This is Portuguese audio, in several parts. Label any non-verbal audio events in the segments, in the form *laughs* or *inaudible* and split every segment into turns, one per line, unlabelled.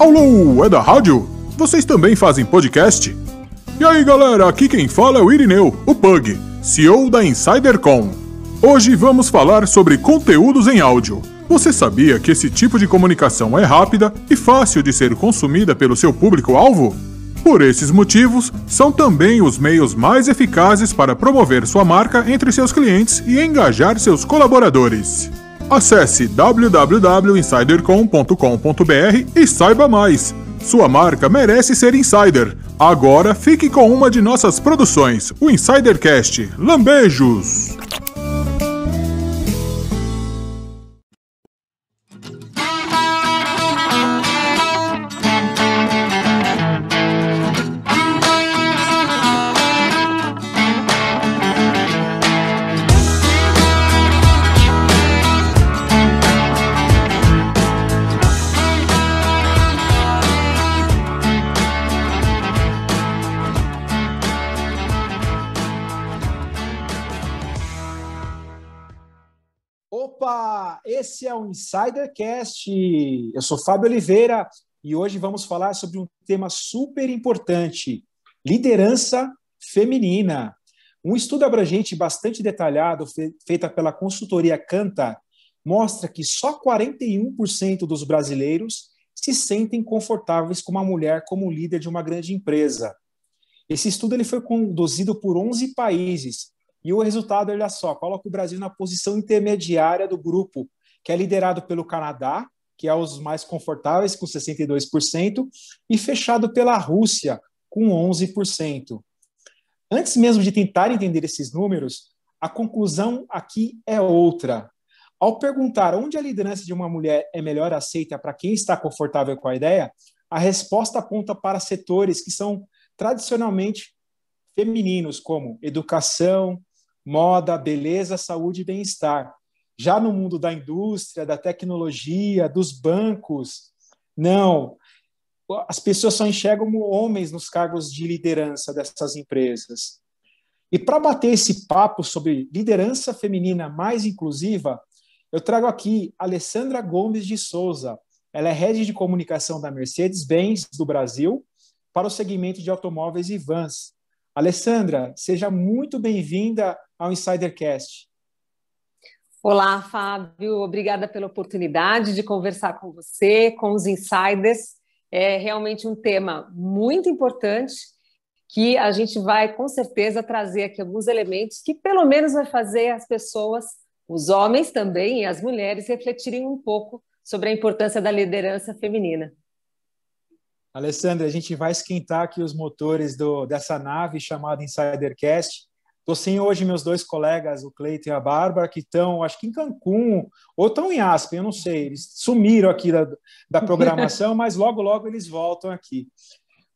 Alô, é da rádio? Vocês também fazem podcast? E aí galera, aqui quem fala é o Irineu, o Pug, CEO da InsiderCon. Hoje vamos falar sobre conteúdos em áudio. Você sabia que esse tipo de comunicação é rápida e fácil de ser consumida pelo seu público-alvo? Por esses motivos, são também os meios mais eficazes para promover sua marca entre seus clientes e engajar seus colaboradores. Acesse www.insidercom.com.br e saiba mais. Sua marca merece ser insider. Agora fique com uma de nossas produções, o Insidercast. Lambejos! Esse é o Insidercast. Eu sou Fábio Oliveira e hoje vamos falar sobre um tema super importante: liderança feminina. Um estudo abrangente bastante detalhado, feita pela consultoria Canta, mostra que só 41% dos brasileiros se sentem confortáveis com uma mulher como líder de uma grande empresa. Esse estudo ele foi conduzido por 11 países e o resultado, olha só, coloca o Brasil na posição intermediária do grupo, que é liderado pelo Canadá, que é os mais confortáveis, com 62%, e fechado pela Rússia, com 11%. Antes mesmo de tentar entender esses números, a conclusão aqui é outra. Ao perguntar onde a liderança de uma mulher é melhor aceita para quem está confortável com a ideia, a resposta aponta para setores que são tradicionalmente femininos, como educação, moda, beleza, saúde e bem-estar já no mundo da indústria, da tecnologia, dos bancos. Não. As pessoas só enxergam homens nos cargos de liderança dessas empresas. E para bater esse papo sobre liderança feminina mais inclusiva, eu trago aqui Alessandra Gomes de Souza. Ela é head de comunicação da Mercedes-Benz do Brasil para o segmento de automóveis e vans. Alessandra, seja muito bem-vinda ao Insidercast.
Olá, Fábio. Obrigada pela oportunidade de conversar com você, com os insiders. É realmente um tema muito importante que a gente vai com certeza trazer aqui alguns elementos que pelo menos vai fazer as pessoas, os homens também e as mulheres refletirem um pouco sobre a importância da liderança feminina.
Alessandra, a gente vai esquentar aqui os motores do, dessa nave chamada Insidercast Estou sem hoje meus dois colegas, o Cleiton e a Bárbara, que estão, acho que em Cancún, ou estão em Aspen, eu não sei. Eles sumiram aqui da, da *laughs* programação, mas logo, logo eles voltam aqui.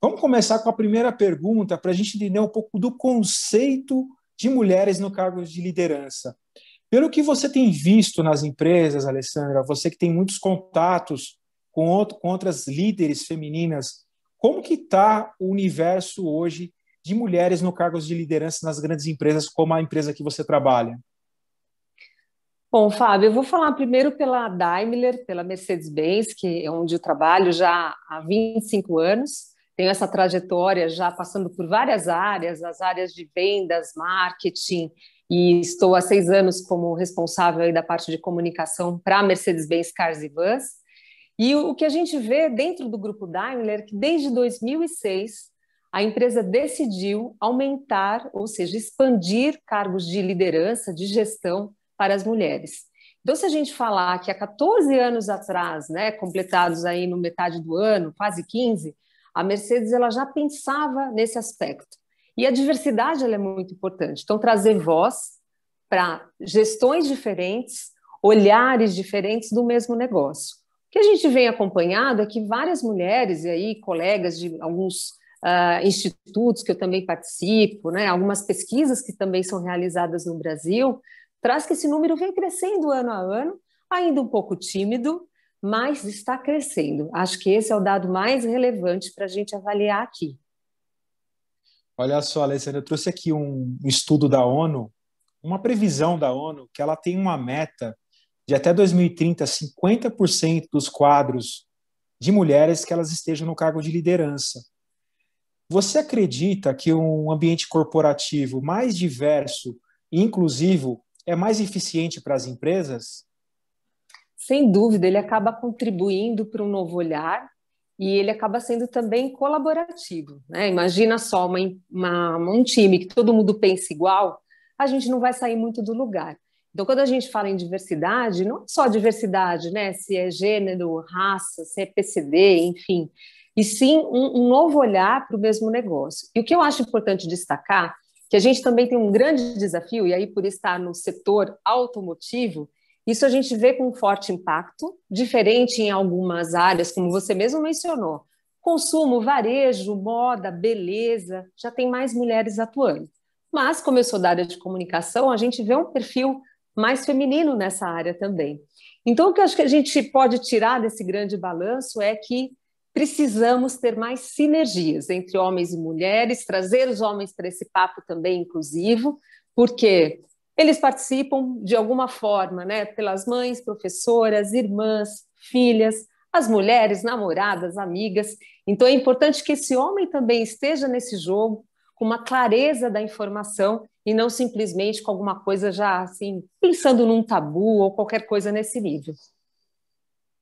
Vamos começar com a primeira pergunta, para a gente entender um pouco do conceito de mulheres no cargo de liderança. Pelo que você tem visto nas empresas, Alessandra, você que tem muitos contatos com, outro, com outras líderes femininas, como que está o universo hoje de mulheres no cargos de liderança nas grandes empresas, como a empresa que você trabalha?
Bom, Fábio, eu vou falar primeiro pela Daimler, pela Mercedes-Benz, que é onde eu trabalho já há 25 anos. Tenho essa trajetória já passando por várias áreas, as áreas de vendas, marketing, e estou há seis anos como responsável da parte de comunicação para Mercedes-Benz Cars e Vans. E o que a gente vê dentro do grupo Daimler, é que desde 2006 a empresa decidiu aumentar, ou seja, expandir cargos de liderança, de gestão para as mulheres. Então, se a gente falar que há 14 anos atrás, né, completados aí no metade do ano, quase 15, a Mercedes ela já pensava nesse aspecto. E a diversidade ela é muito importante. Então, trazer voz para gestões diferentes, olhares diferentes do mesmo negócio. O que a gente vem acompanhado é que várias mulheres, e aí colegas de alguns uh, institutos que eu também participo, né, algumas pesquisas que também são realizadas no Brasil, traz que esse número vem crescendo ano a ano, ainda um pouco tímido, mas está crescendo. Acho que esse é o dado mais relevante para a gente avaliar aqui.
Olha só, Alessandra, eu trouxe aqui um estudo da ONU, uma previsão da ONU, que ela tem uma meta de até 2030, 50% dos quadros de mulheres que elas estejam no cargo de liderança. Você acredita que um ambiente corporativo mais diverso e inclusivo é mais eficiente para as empresas?
Sem dúvida, ele acaba contribuindo para um novo olhar e ele acaba sendo também colaborativo. Né? Imagina só uma, uma, um time que todo mundo pensa igual, a gente não vai sair muito do lugar. Então, quando a gente fala em diversidade, não é só diversidade, né? Se é gênero, raça, se é PCD, enfim, e sim um, um novo olhar para o mesmo negócio. E o que eu acho importante destacar, que a gente também tem um grande desafio, e aí por estar no setor automotivo, isso a gente vê com um forte impacto, diferente em algumas áreas, como você mesmo mencionou. Consumo, varejo, moda, beleza, já tem mais mulheres atuando. Mas, como eu sou da área de comunicação, a gente vê um perfil mais feminino nessa área também. Então, o que acho que a gente pode tirar desse grande balanço é que Precisamos ter mais sinergias entre homens e mulheres, trazer os homens para esse papo também inclusivo, porque eles participam de alguma forma, né? Pelas mães, professoras, irmãs, filhas, as mulheres, namoradas, amigas. Então é importante que esse homem também esteja nesse jogo com uma clareza da informação e não simplesmente com alguma coisa já assim pensando num tabu ou qualquer coisa nesse nível.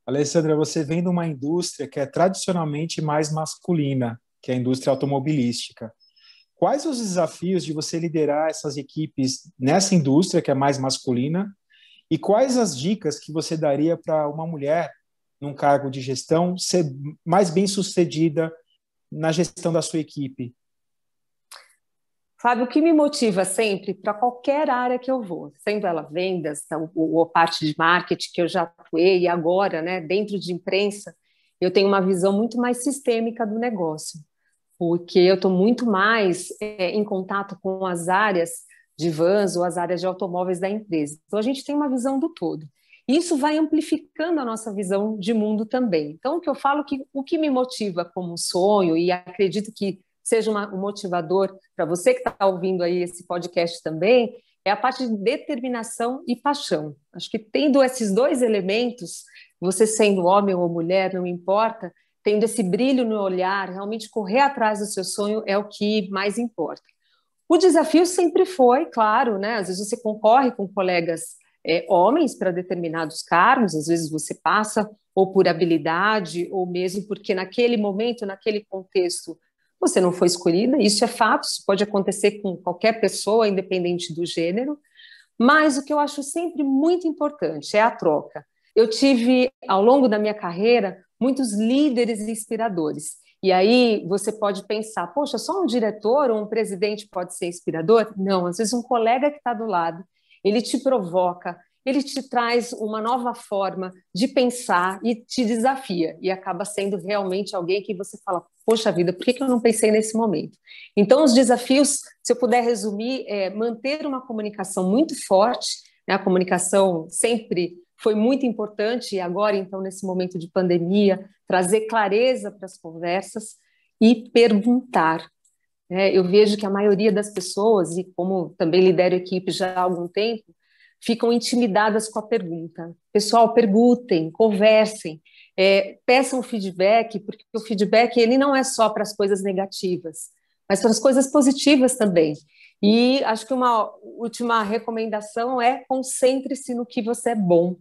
Alessandra, você vem de uma indústria que é tradicionalmente mais masculina, que é a indústria automobilística. Quais os desafios de você liderar essas equipes nessa indústria que é mais masculina? E quais as dicas que você daria para uma mulher num cargo de gestão ser mais bem sucedida na gestão da sua equipe?
Fábio, o que me motiva sempre para qualquer área que eu vou, sendo ela vendas, então, ou, parte de marketing que eu já atuei e agora, né, dentro de imprensa, eu tenho uma visão muito mais sistêmica do negócio, porque eu estou muito mais é, em contato com as áreas de vans ou as áreas de automóveis da empresa. Então a gente tem uma visão do todo. Isso vai amplificando a nossa visão de mundo também. Então o que eu falo que o que me motiva como um sonho e acredito que seja uma, um motivador para você que está ouvindo aí esse podcast também, é a parte de determinação e paixão. Acho que tendo esses dois elementos, você sendo homem ou mulher, não importa, tendo esse brilho no olhar, realmente correr atrás do seu sonho é o que mais importa. O desafio sempre foi, claro, né? Às vezes você concorre com colegas é, homens para determinados cargos, às vezes você passa ou por habilidade, ou mesmo porque naquele momento, naquele contexto, você não foi escolhida, isso é fato, isso pode acontecer com qualquer pessoa, independente do gênero. Mas o que eu acho sempre muito importante é a troca. Eu tive, ao longo da minha carreira, muitos líderes inspiradores. E aí você pode pensar, poxa, só um diretor ou um presidente pode ser inspirador? Não, às vezes um colega que está do lado, ele te provoca, ele te traz uma nova forma de pensar e te desafia, e acaba sendo realmente alguém que você fala: Poxa vida, por que eu não pensei nesse momento? Então, os desafios, se eu puder resumir, é manter uma comunicação muito forte, né? a comunicação sempre foi muito importante, e agora, então, nesse momento de pandemia, trazer clareza para as conversas e perguntar. Né? Eu vejo que a maioria das pessoas, e como também lidero equipe já há algum tempo, ficam intimidadas com a pergunta. Pessoal, perguntem, conversem, é, peçam feedback, porque o feedback ele não é só para as coisas negativas, mas para as coisas positivas também. E acho que uma última recomendação é concentre-se no que você é bom.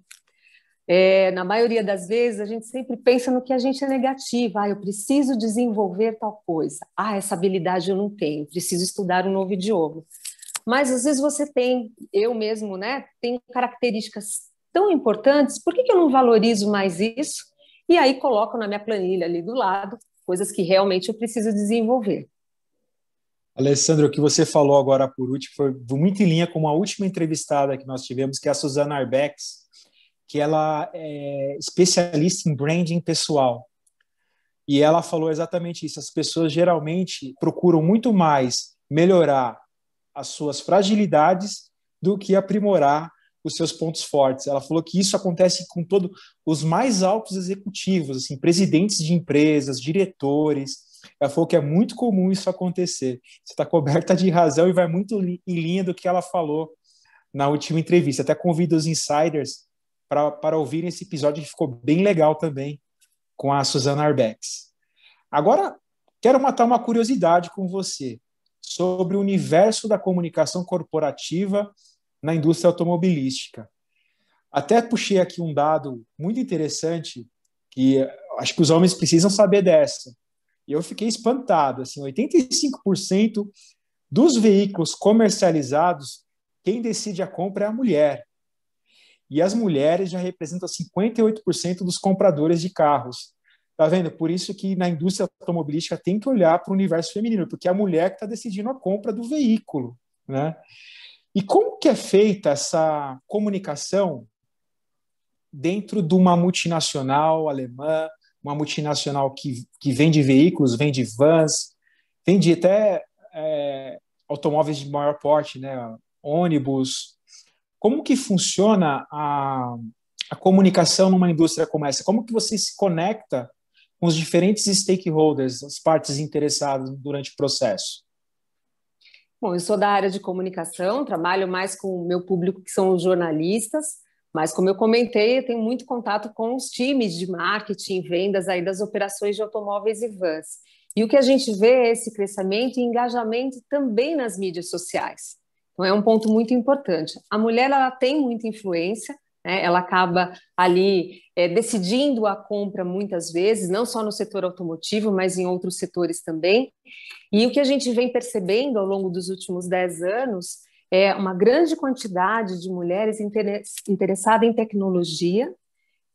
É, na maioria das vezes, a gente sempre pensa no que a gente é negativo. Ah, eu preciso desenvolver tal coisa. Ah, essa habilidade eu não tenho, preciso estudar um novo idioma. Mas às vezes você tem, eu mesmo, né, tenho características tão importantes, por que, que eu não valorizo mais isso? E aí coloco na minha planilha ali do lado coisas que realmente eu preciso desenvolver.
Alessandro, o que você falou agora por último foi muito em linha com a última entrevistada que nós tivemos, que é a Suzana Arbex, que ela é especialista em branding pessoal. E ela falou exatamente isso. As pessoas geralmente procuram muito mais melhorar as suas fragilidades do que aprimorar os seus pontos fortes. Ela falou que isso acontece com todos os mais altos executivos, assim, presidentes de empresas, diretores. Ela falou que é muito comum isso acontecer. Você está coberta de razão e vai muito em linha do que ela falou na última entrevista. Até convido os insiders para ouvir esse episódio que ficou bem legal também com a Suzana Arbex. Agora, quero matar uma curiosidade com você sobre o universo da comunicação corporativa na indústria automobilística. Até puxei aqui um dado muito interessante que acho que os homens precisam saber dessa. E eu fiquei espantado, assim, 85% dos veículos comercializados, quem decide a compra é a mulher. E as mulheres já representam 58% dos compradores de carros. Tá vendo? Por isso que na indústria automobilística tem que olhar para o universo feminino, porque é a mulher que está decidindo a compra do veículo, né? E como que é feita essa comunicação dentro de uma multinacional alemã, uma multinacional que, que vende veículos, vende vans, vende até é, automóveis de maior porte, né? ônibus. Como que funciona a, a comunicação numa indústria como essa? Como que você se conecta com os diferentes stakeholders, as partes interessadas durante o processo?
Bom, eu sou da área de comunicação, trabalho mais com o meu público, que são os jornalistas, mas como eu comentei, eu tenho muito contato com os times de marketing, vendas aí das operações de automóveis e vans. E o que a gente vê é esse crescimento e engajamento também nas mídias sociais. Então é um ponto muito importante. A mulher ela tem muita influência, né? Ela acaba ali é, decidindo a compra muitas vezes, não só no setor automotivo, mas em outros setores também. E o que a gente vem percebendo ao longo dos últimos 10 anos é uma grande quantidade de mulheres interessadas em tecnologia,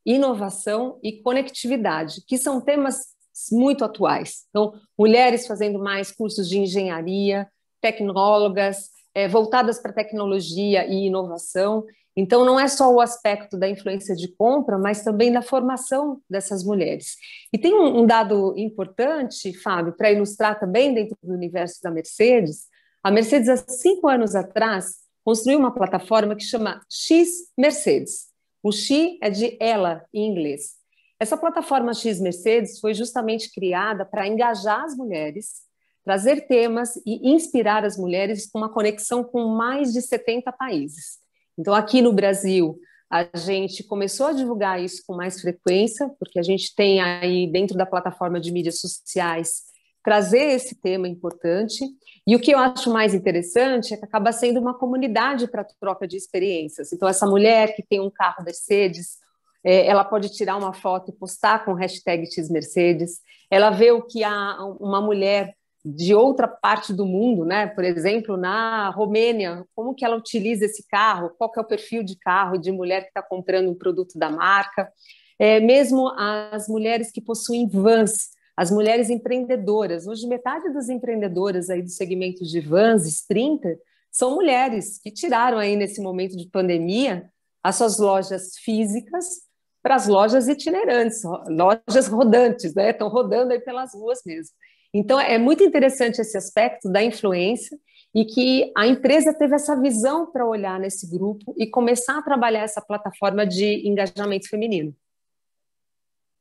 inovação e conectividade, que são temas muito atuais. Então, mulheres fazendo mais cursos de engenharia, tecnólogas, é, voltadas para tecnologia e inovação. Então, não é só o aspecto da influência de compra, mas também da formação dessas mulheres. E tem um, um dado importante, Fábio, para ilustrar também dentro do universo da Mercedes. A Mercedes, há cinco anos atrás, construiu uma plataforma que chama X Mercedes. O X é de ela em inglês. Essa plataforma X Mercedes foi justamente criada para engajar as mulheres, trazer temas e inspirar as mulheres com uma conexão com mais de 70 países. Então, aqui no Brasil, a gente começou a divulgar isso com mais frequência, porque a gente tem aí dentro da plataforma de mídias sociais trazer esse tema importante. E o que eu acho mais interessante é que acaba sendo uma comunidade para troca de experiências. Então, essa mulher que tem um carro Mercedes, é, ela pode tirar uma foto e postar com hashtag X Mercedes. Ela vê o que há uma mulher de outra parte do mundo, né? Por exemplo, na Romênia, como que ela utiliza esse carro? Qual que é o perfil de carro de mulher que está comprando um produto da marca? É, mesmo as mulheres que possuem vans, as mulheres empreendedoras. Hoje, metade das empreendedoras aí do segmento de vans, sprinter, são mulheres que tiraram aí nesse momento de pandemia as suas lojas físicas para as lojas itinerantes, lojas rodantes, né? Estão rodando aí pelas ruas mesmo. Então, é muito interessante esse aspecto da influência e que a empresa teve essa visão para olhar nesse grupo e começar a trabalhar essa plataforma de engajamento feminino.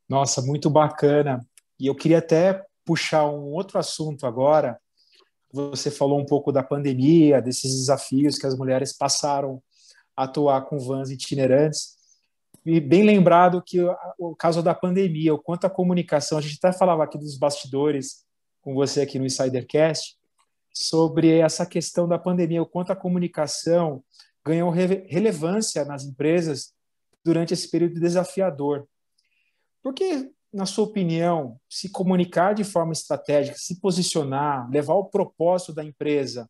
Nossa, muito bacana. E eu queria até puxar um outro assunto agora. Você falou um pouco da pandemia, desses desafios que as mulheres passaram a atuar com vans itinerantes. E bem lembrado que o caso da pandemia, o quanto a comunicação, a gente até falava aqui dos bastidores, com você aqui no Insidercast sobre essa questão da pandemia, o quanto a comunicação ganhou re relevância nas empresas durante esse período desafiador. Por que, na sua opinião, se comunicar de forma estratégica, se posicionar, levar o propósito da empresa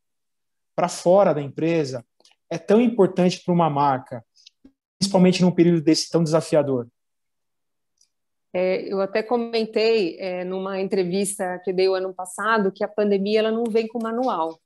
para fora da empresa é tão importante para uma marca, principalmente num período desse tão desafiador?
É, eu até comentei é, numa entrevista que dei o ano passado que a pandemia ela não vem com manual.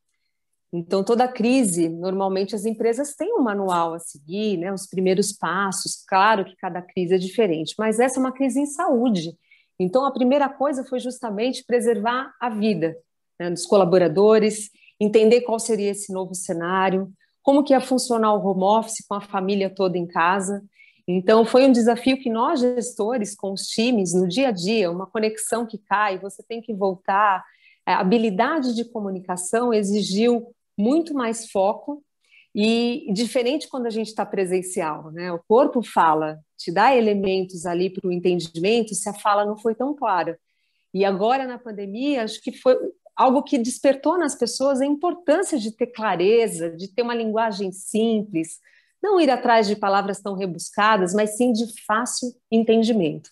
Então, toda crise, normalmente as empresas têm um manual a seguir, né, os primeiros passos. Claro que cada crise é diferente, mas essa é uma crise em saúde. Então, a primeira coisa foi justamente preservar a vida né, dos colaboradores, entender qual seria esse novo cenário, como que ia funcionar o home office com a família toda em casa. Então, foi um desafio que nós, gestores, com os times, no dia a dia, uma conexão que cai, você tem que voltar. É, a habilidade de comunicação exigiu muito mais foco e diferente quando a gente está presencial, né? O corpo fala, te dá elementos ali para o entendimento se a fala não foi tão clara. E agora na pandemia, acho que foi algo que despertou nas pessoas a importância de ter clareza, de ter uma linguagem simples, não ir atrás de palavras tão rebuscadas, mas sim de fácil entendimento.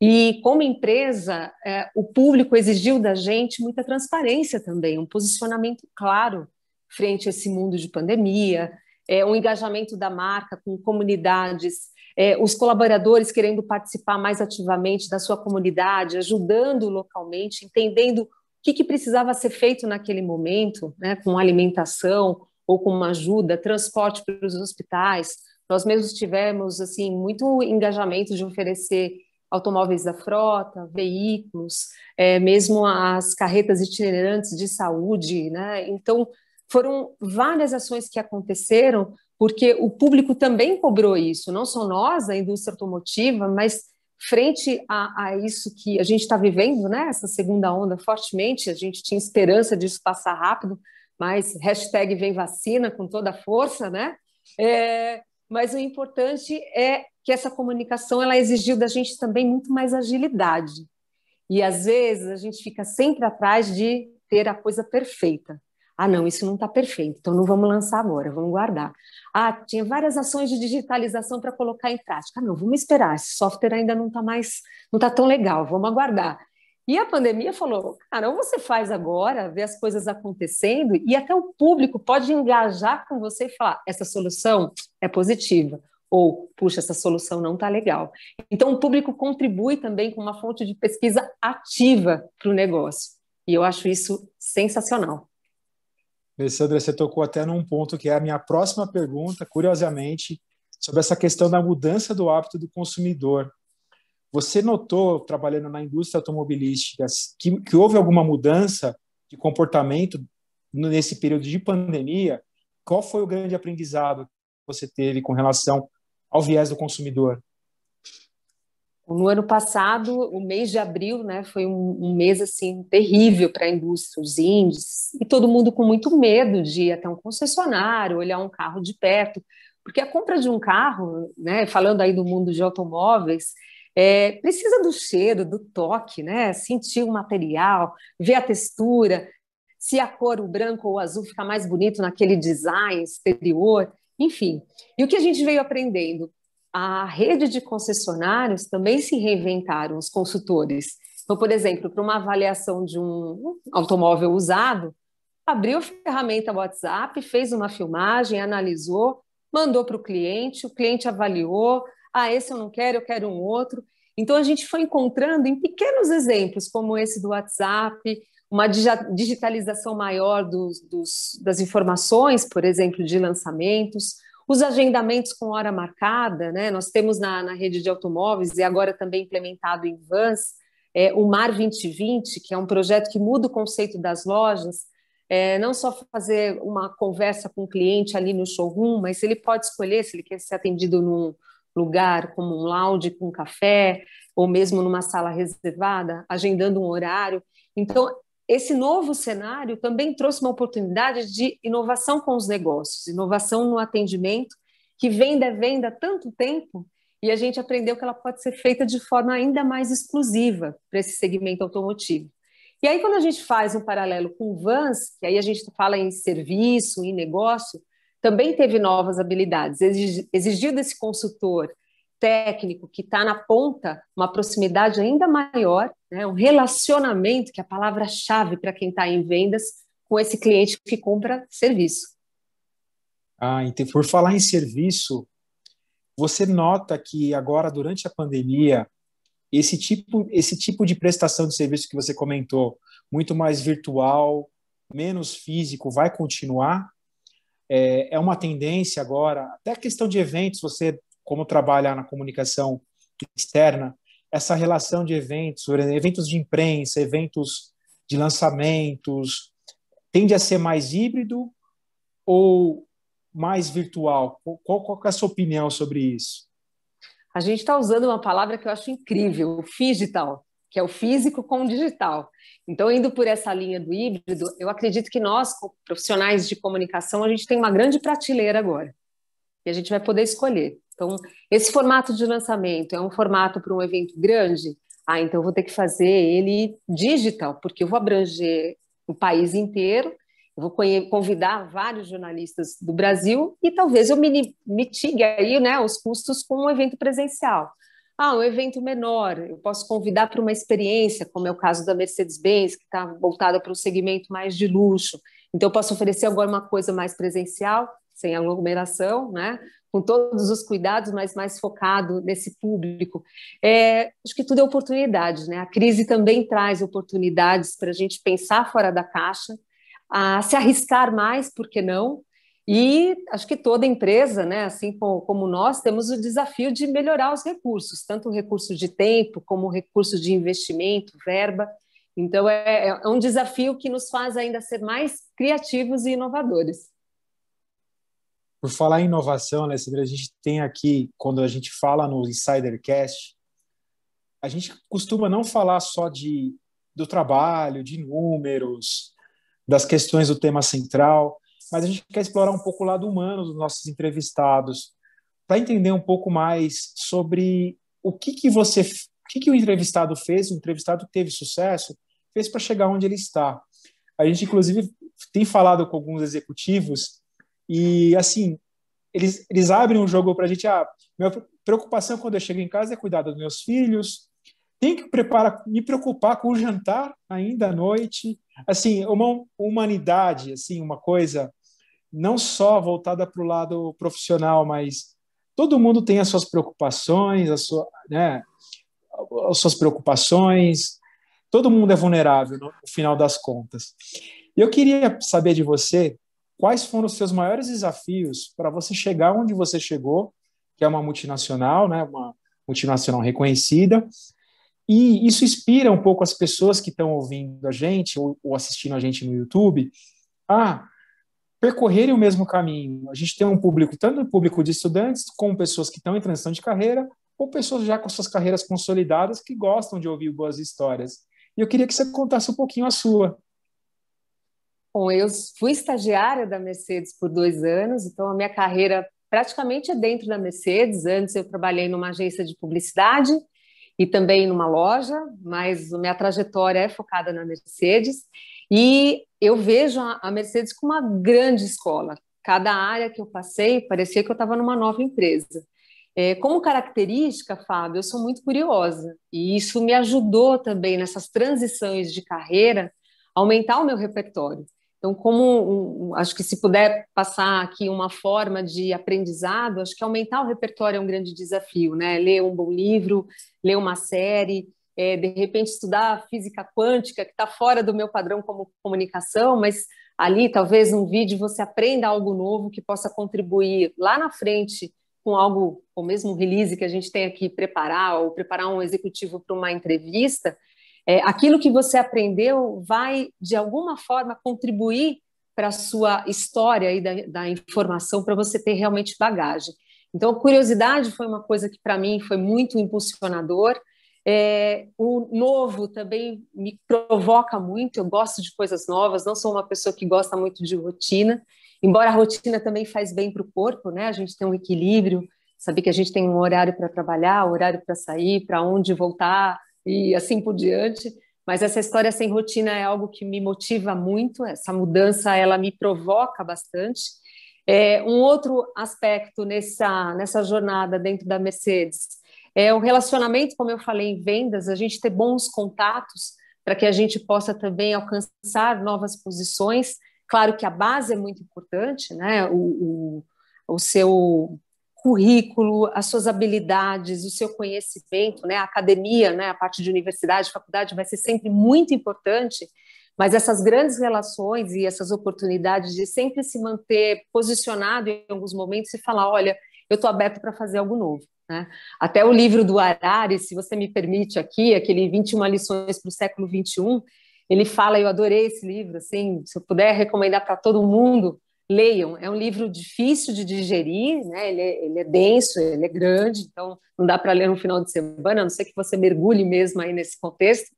E como empresa, é, o público exigiu da gente muita transparência também, um posicionamento claro frente a esse mundo de pandemia, eh, um engajamento da marca com comunidades, é, os colaboradores querendo participar mais ativamente da sua comunidade, ajudando localmente, entendendo o que, que precisava ser feito naquele momento, né, com alimentação, ou com uma ajuda, transporte para os hospitais. Nós mesmos tivemos assim muito engajamento de oferecer automóveis da frota, veículos, é, mesmo as carretas itinerantes de saúde, né? Então foram várias ações que aconteceram porque o público também cobrou isso, não só nós, a indústria automotiva, mas frente a, a isso que a gente está vivendo, né? Essa segunda onda fortemente, a gente tinha esperança disso passar rápido, mas hashtag vem vacina com toda a força, né? É, mas o importante é que essa comunicação ela exigiu da gente também muito mais agilidade. E às vezes a gente fica sempre atrás de ter a coisa perfeita. Ah, não, isso não está perfeito, então não vamos lançar agora, vamos guardar. Ah, tinha várias ações de digitalização para colocar em prática. Ah, não, vamos esperar, esse software ainda não está mais, não está tão legal, vamos aguardar. E a pandemia falou, cara, ou você faz agora, vê as coisas acontecendo, e até o público pode engajar com você e falar, essa solução é positiva, ou, puxa, essa solução não está legal. Então, o público contribui também com uma fonte de pesquisa ativa para o negócio. E eu acho isso sensacional.
Alessandra, você tocou até num ponto que é a minha próxima pergunta, curiosamente, sobre essa questão da mudança do hábito do consumidor. Você notou, trabalhando na indústria automobilística, que, que houve alguma mudança de comportamento nesse período de pandemia? Qual foi o grande aprendizado que você teve com relação ao viés do consumidor? No ano
passado, o mês de abril, né, foi um, um mês assim terrível para a indústria, os índices e todo mundo com muito medo de ir até um concessionário, olhar um carro de perto, porque a compra de um carro, né, falando aí do mundo de automóveis, é, precisa do cheiro, do toque, né? Sentir o material, ver a textura, se a cor, o branco ou o azul fica mais bonito naquele design exterior, enfim. E o que a gente veio aprendendo? A rede de concessionários também se reinventaram, os consultores. Então, por exemplo, para uma avaliação de um automóvel usado, abriu a ferramenta WhatsApp, fez uma filmagem, analisou, mandou para o cliente, o cliente avaliou, ah, esse eu não quero, eu quero um outro. Então a gente foi encontrando em pequenos exemplos, como esse do WhatsApp, uma digitalização maior dos, dos, das informações, por exemplo, de lançamentos, os agendamentos com hora marcada, né? Nós temos na, na rede de automóveis e agora também implementado em vans é, o Mar 2020, que é um projeto que muda o conceito das lojas. É, não só fazer uma conversa com o cliente ali no showroom, mas ele pode escolher se ele quer ser atendido num, lugar, como um lounge com um café, ou mesmo numa sala reservada, agendando um horário. Então, esse novo cenário também trouxe uma oportunidade de inovação com os negócios, inovação no atendimento, que vem da venda há tanto tempo, e a gente aprendeu que ela pode ser feita de forma ainda mais exclusiva para esse segmento automotivo. E aí, quando a gente faz um paralelo com o Vans, que aí a gente fala em serviço, em negócio, também teve novas habilidades. Exigiu desse consultor técnico que está na ponta uma proximidade ainda maior, né, um relacionamento, que é a palavra-chave para quem está em vendas, com esse cliente que compra serviço.
Ah, então, por falar em serviço, você nota que agora, durante a pandemia, esse tipo, esse tipo de prestação de serviço que você comentou, muito mais virtual, menos físico, vai continuar? é, é uma tendência agora, até a questão de eventos, você, como trabalhar na comunicação externa, essa relação de eventos, eventos de imprensa, eventos de lançamentos, tende a ser mais híbrido ou mais virtual? Qual, qual é a sua opinião sobre isso?
A gente está usando uma palavra que eu acho
incrível,
o digital que é o físico com o digital. Então, indo por essa linha do híbrido, eu acredito que nós, profissionais de comunicação, a gente tem uma grande prateleira agora, e a gente vai poder escolher. Então, esse formato de lançamento é um formato para um evento grande? Ah, então eu vou ter que fazer ele digital, porque eu vou abranger o país inteiro, eu vou convidar vários jornalistas do Brasil e talvez eu mitigue aí né, os custos com um evento presencial ah, um evento menor, eu posso convidar para uma experiência, como é o caso da Mercedes-Benz, que está voltada para um segmento mais de luxo. Então, eu posso oferecer agora uma coisa mais presencial, sem aglomeração, né? com todos os cuidados, mas mais focado nesse público. É, acho que tudo é oportunidade, né? A crise também traz oportunidades para a gente pensar fora da caixa, a se arriscar mais, por que não? E acho que toda empresa, né, assim como, nós, temos o desafio de melhorar os recursos, tanto o recurso de tempo como o recurso de investimento, verba. Então, é, é, é um desafio que nos faz ainda ser mais criativos e inovadores.
Por falar em inovação, Alessandra, né, a gente tem aqui, quando a gente fala no Insidercast, a gente costuma não falar só de, do trabalho, de números, das questões do tema central, mas a gente quer explorar um pouco o lado humano dos nossos entrevistados, para entender um pouco mais sobre o que, que você, o que, que o entrevistado fez, o entrevistado que teve sucesso, fez para chegar onde ele está. A gente, inclusive, tem falado com alguns executivos e, assim, eles, eles abrem um jogo para a gente. Ah, minha preocupação quando eu chego em casa é cuidar dos meus filhos, tem que preparar, me preocupar com o jantar ainda à noite. Assim, uma humanidade, assim, uma coisa não só voltada para o lado profissional, mas todo mundo tem as suas preocupações, a sua, né, as suas preocupações. Todo mundo é vulnerável no final das contas. Eu queria saber de você quais foram os seus maiores desafios para você chegar onde você chegou, que é uma multinacional, né, uma multinacional reconhecida, e isso inspira um pouco as pessoas que estão ouvindo a gente ou, ou assistindo a gente no YouTube a percorrerem o mesmo caminho. A gente tem um público, tanto um público de estudantes, como pessoas que estão em transição de carreira, ou pessoas já com suas carreiras consolidadas que gostam de ouvir boas histórias. E eu queria que você contasse um pouquinho a sua.
Bom, eu fui estagiária da Mercedes por dois anos, então a minha carreira praticamente é dentro da Mercedes. Antes eu trabalhei numa agência de publicidade e também numa loja, mas minha trajetória é focada na Mercedes. E eu vejo a Mercedes como uma grande escola. Cada área que eu passei parecia que eu estava numa nova empresa. É, como característica, Fábio, eu sou muito curiosa e isso me ajudou também nessas transições de carreira a aumentar o meu repertório. Então, como acho que se puder passar aqui uma forma de aprendizado, acho que aumentar o repertório é um grande desafio, né? Ler um bom livro, ler uma série, é, de repente estudar física quântica, que está fora do meu padrão como comunicação, mas ali talvez um vídeo você aprenda algo novo que possa contribuir lá na frente com algo, ou mesmo um release que a gente tem aqui preparar, ou preparar um executivo para uma entrevista, é, aquilo que você aprendeu vai, de alguma forma, contribuir para a sua história e da, da informação, para você ter realmente bagagem. Então, a curiosidade foi uma coisa que, para mim, foi muito impulsionador. É, o novo também me provoca muito, eu gosto de coisas novas, não sou uma pessoa que gosta muito de rotina, embora a rotina também faz bem para o corpo, né? A gente tem um equilíbrio, saber que a gente tem um horário para trabalhar, um horário para sair, para onde voltar, e assim por diante. Mas essa história sem rotina é algo que me motiva muito, essa mudança ela me provoca bastante. É, um outro aspecto nessa, nessa jornada dentro da Mercedes é o relacionamento, como eu falei, em vendas, a gente ter bons contatos para que a gente possa também alcançar novas posições. Claro que a base é muito importante, né? O, o, o seu currículo, as suas habilidades, o seu conhecimento, né? A academia, né? A parte de universidade, faculdade vai ser sempre muito importante, mas essas grandes relações e essas oportunidades de sempre se manter posicionado em alguns momentos e falar, olha, eu estou aberto para fazer algo novo. Né? Até o livro do Arari, se você me permite aqui, aquele 21 lições para o século 21, ele fala, eu adorei esse livro, assim, se eu puder recomendar para todo mundo, leiam. É um livro difícil de digerir, né? ele, é, ele é denso, ele é grande, então não dá para ler no final de semana, a não ser que você mergulhe mesmo aí nesse contexto.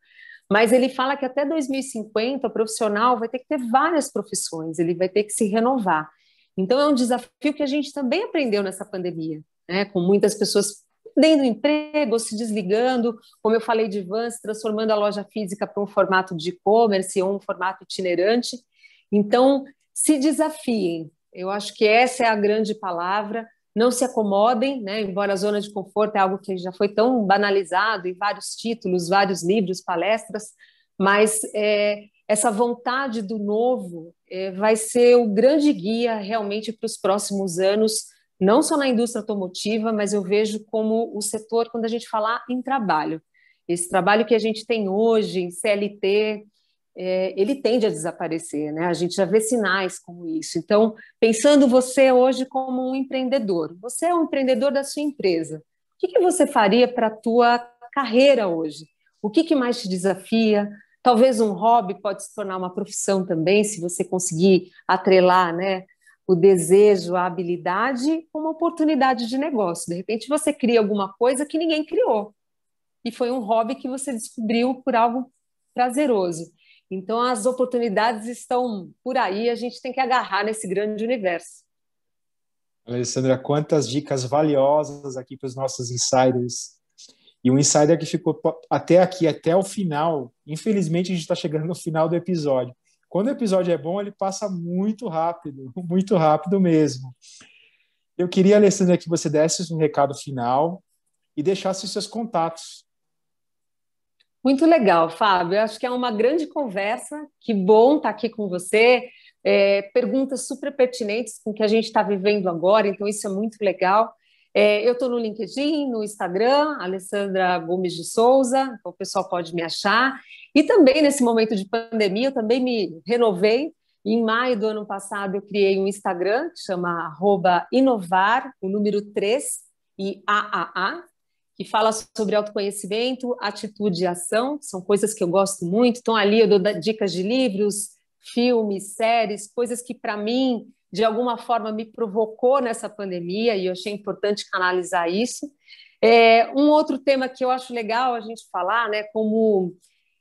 Mas ele fala que até 2050 o profissional vai ter que ter várias profissões, ele vai ter que se renovar. Então é um desafio que a gente também aprendeu nessa pandemia, né? com muitas pessoas perdendo emprego, se desligando, como eu falei de vans, transformando a loja física para um formato de e-commerce ou um formato itinerante. Então, se desafiem. Eu acho que essa é a grande palavra. Não se acomodem, né? embora a zona de conforto é algo que já foi tão banalizado em vários títulos, vários livros, palestras, mas é, essa vontade do novo é, vai ser o grande guia realmente para os próximos anos, não só na indústria automotiva, mas eu vejo como o setor quando a gente falar em trabalho. Esse trabalho que a gente tem hoje em CLT, é, ele tende a desaparecer, né? A gente já vê sinais como isso. Então, pensando você hoje como um empreendedor, você é um empreendedor da sua empresa. O que, que você faria para a tua carreira hoje? O que, que mais te desafia? Talvez um hobby pode se tornar uma profissão também, se você conseguir atrelar, né? O desejo, a habilidade, uma oportunidade de negócio. De repente você cria alguma coisa que ninguém criou. E foi um hobby que você descobriu por algo prazeroso. Então, as oportunidades estão por aí, a gente tem que agarrar nesse grande universo.
Alessandra, quantas dicas valiosas aqui para os nossos insiders. E um insider que ficou até aqui, até o final. Infelizmente, a gente está chegando no final do episódio. Quando o episódio é bom, ele passa muito rápido, *laughs* muito rápido mesmo. Eu queria, Alessandra, que você desse um recado final e deixasse os seus contatos
muito legal, Fábio. acho que é uma grande conversa. Que bom estar aqui com você. É, perguntas super pertinentes com o que a gente está vivendo agora, então isso é muito legal. É, eu estou no LinkedIn, no Instagram, Alessandra Gomes de Souza, então o pessoal pode me achar. E também nesse momento de pandemia, eu também me renovei. Em maio do ano passado, eu criei um Instagram que chama inovar, o número 3 e AAA, que fala sobre autoconhecimento, atitude e ação, são coisas que eu gosto muito. Então, ali eu dou dicas de livros, filmes, séries, coisas que, para mim, de alguma forma me provocou nessa pandemia e eu achei importante canalizar isso. É, um outro tema que eu acho legal a gente falar, né, como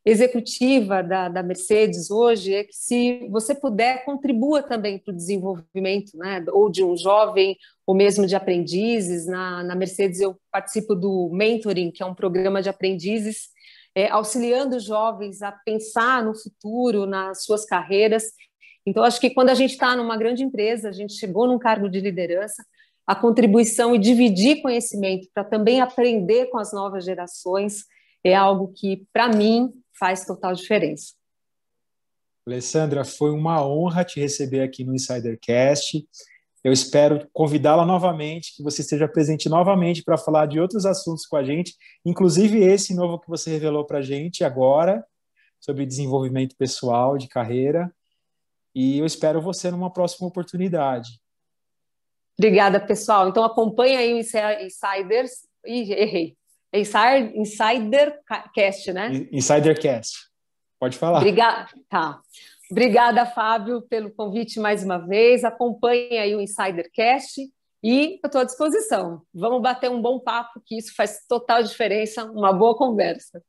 executiva da, da Mercedes hoje, é que se você puder, contribua também para o desenvolvimento, né, ou de um jovem, ou mesmo de aprendizes. Na, na Mercedes, eu participo do Mentoring, que é um programa de aprendizes, é, auxiliando jovens a pensar no futuro, nas suas carreiras. Então, acho que quando a gente está numa grande empresa, a gente chegou num cargo de liderança, a contribuição e dividir conhecimento para também aprender com as novas gerações é algo que, para mim, faz total diferença.
Alessandra, foi uma honra te receber aqui no Insidercast. Eu espero convidá-la novamente, que você esteja presente novamente para falar de outros assuntos com a gente, inclusive esse novo que você revelou para a gente agora, sobre desenvolvimento pessoal, de carreira. E eu espero você numa próxima oportunidade.
Obrigada, pessoal. Então acompanha aí o Insiders. Ih, errei. Insider, Insidercast, né?
Insidercast. Pode falar. Obrigada.
Tá. Obrigada, Fábio, pelo convite mais uma vez. Acompanhe aí o Insidercast e eu estou à disposição. Vamos bater um bom papo, que isso faz total diferença, uma boa conversa.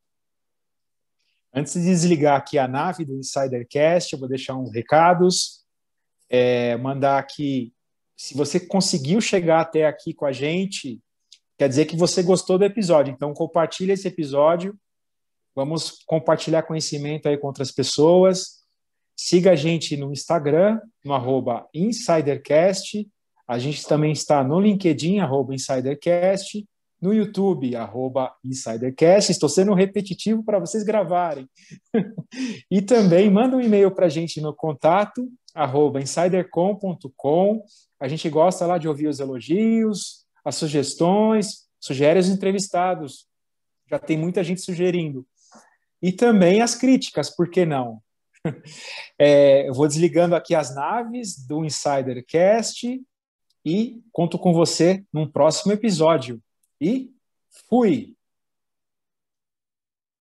Antes de desligar aqui a nave do Insidercast, eu vou deixar uns recados, é, mandar aqui, se você conseguiu chegar até aqui com a gente, quer dizer que você gostou do episódio, então compartilha esse episódio, vamos compartilhar conhecimento aí com outras pessoas, Siga a gente no Instagram, no arroba InsiderCast. A gente também está no LinkedIn, arroba InsiderCast. No YouTube, arroba InsiderCast. Estou sendo repetitivo para vocês gravarem. *laughs* e também manda um e-mail para a gente no contato, arroba insidercom.com. A gente gosta lá de ouvir os elogios, as sugestões, sugere os entrevistados. Já tem muita gente sugerindo. E também as críticas, por que não? *laughs* É, eu vou desligando aqui as naves do Insidercast e conto com você num próximo episódio. E fui!